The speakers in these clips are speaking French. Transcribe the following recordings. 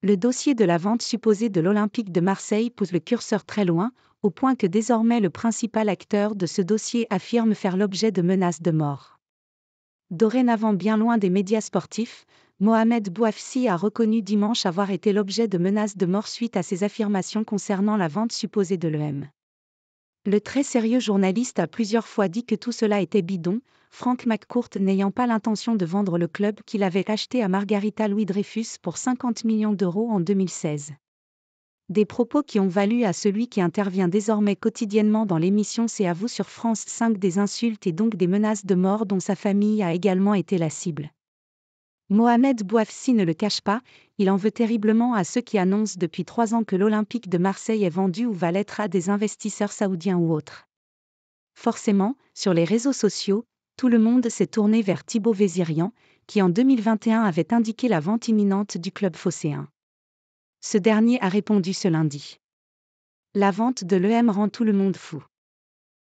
Le dossier de la vente supposée de l'Olympique de Marseille pousse le curseur très loin, au point que désormais le principal acteur de ce dossier affirme faire l'objet de menaces de mort. Dorénavant bien loin des médias sportifs, Mohamed Bouafsi a reconnu dimanche avoir été l'objet de menaces de mort suite à ses affirmations concernant la vente supposée de l'EM. Le très sérieux journaliste a plusieurs fois dit que tout cela était bidon, Frank McCourt n'ayant pas l'intention de vendre le club qu'il avait acheté à Margarita Louis-Dreyfus pour 50 millions d'euros en 2016. Des propos qui ont valu à celui qui intervient désormais quotidiennement dans l'émission C'est à vous sur France 5 des insultes et donc des menaces de mort dont sa famille a également été la cible. Mohamed Bouafsi ne le cache pas, il en veut terriblement à ceux qui annoncent depuis trois ans que l'Olympique de Marseille est vendu ou va l'être à des investisseurs saoudiens ou autres. Forcément, sur les réseaux sociaux, tout le monde s'est tourné vers Thibaut Vézirian, qui en 2021 avait indiqué la vente imminente du club phocéen. Ce dernier a répondu ce lundi. La vente de l'EM rend tout le monde fou.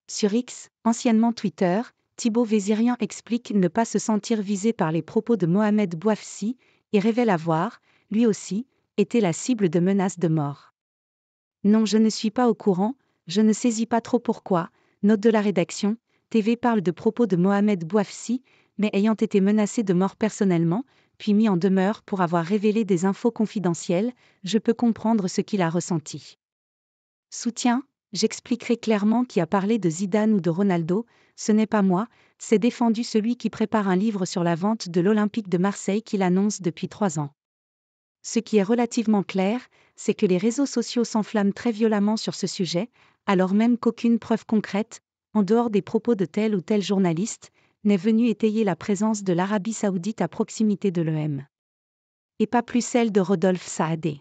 Sur X, anciennement Twitter, Thibaut Vézirian explique ne pas se sentir visé par les propos de Mohamed Bouafsi et révèle avoir, lui aussi, été la cible de menaces de mort. Non, je ne suis pas au courant, je ne saisis pas trop pourquoi, note de la rédaction, TV parle de propos de Mohamed Bouafsi, mais ayant été menacé de mort personnellement, puis mis en demeure pour avoir révélé des infos confidentielles, je peux comprendre ce qu'il a ressenti. Soutien, j'expliquerai clairement qui a parlé de Zidane ou de Ronaldo, ce n'est pas moi, c'est défendu celui qui prépare un livre sur la vente de l'Olympique de Marseille qu'il annonce depuis trois ans. Ce qui est relativement clair, c'est que les réseaux sociaux s'enflamment très violemment sur ce sujet, alors même qu'aucune preuve concrète, en dehors des propos de tel ou tel journaliste, n'est venu étayer la présence de l'Arabie saoudite à proximité de l'EM. Et pas plus celle de Rodolphe Saadé.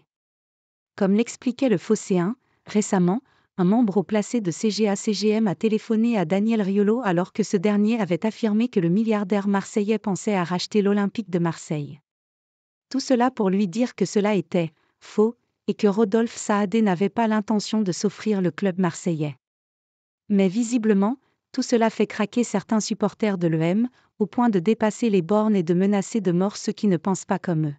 Comme l'expliquait le Phocéen, récemment, un membre au placé de CGA-CGM a téléphoné à Daniel Riolo alors que ce dernier avait affirmé que le milliardaire marseillais pensait à racheter l'Olympique de Marseille. Tout cela pour lui dire que cela était faux et que Rodolphe Saadé n'avait pas l'intention de s'offrir le club marseillais. Mais visiblement, tout cela fait craquer certains supporters de l'EM, au point de dépasser les bornes et de menacer de mort ceux qui ne pensent pas comme eux.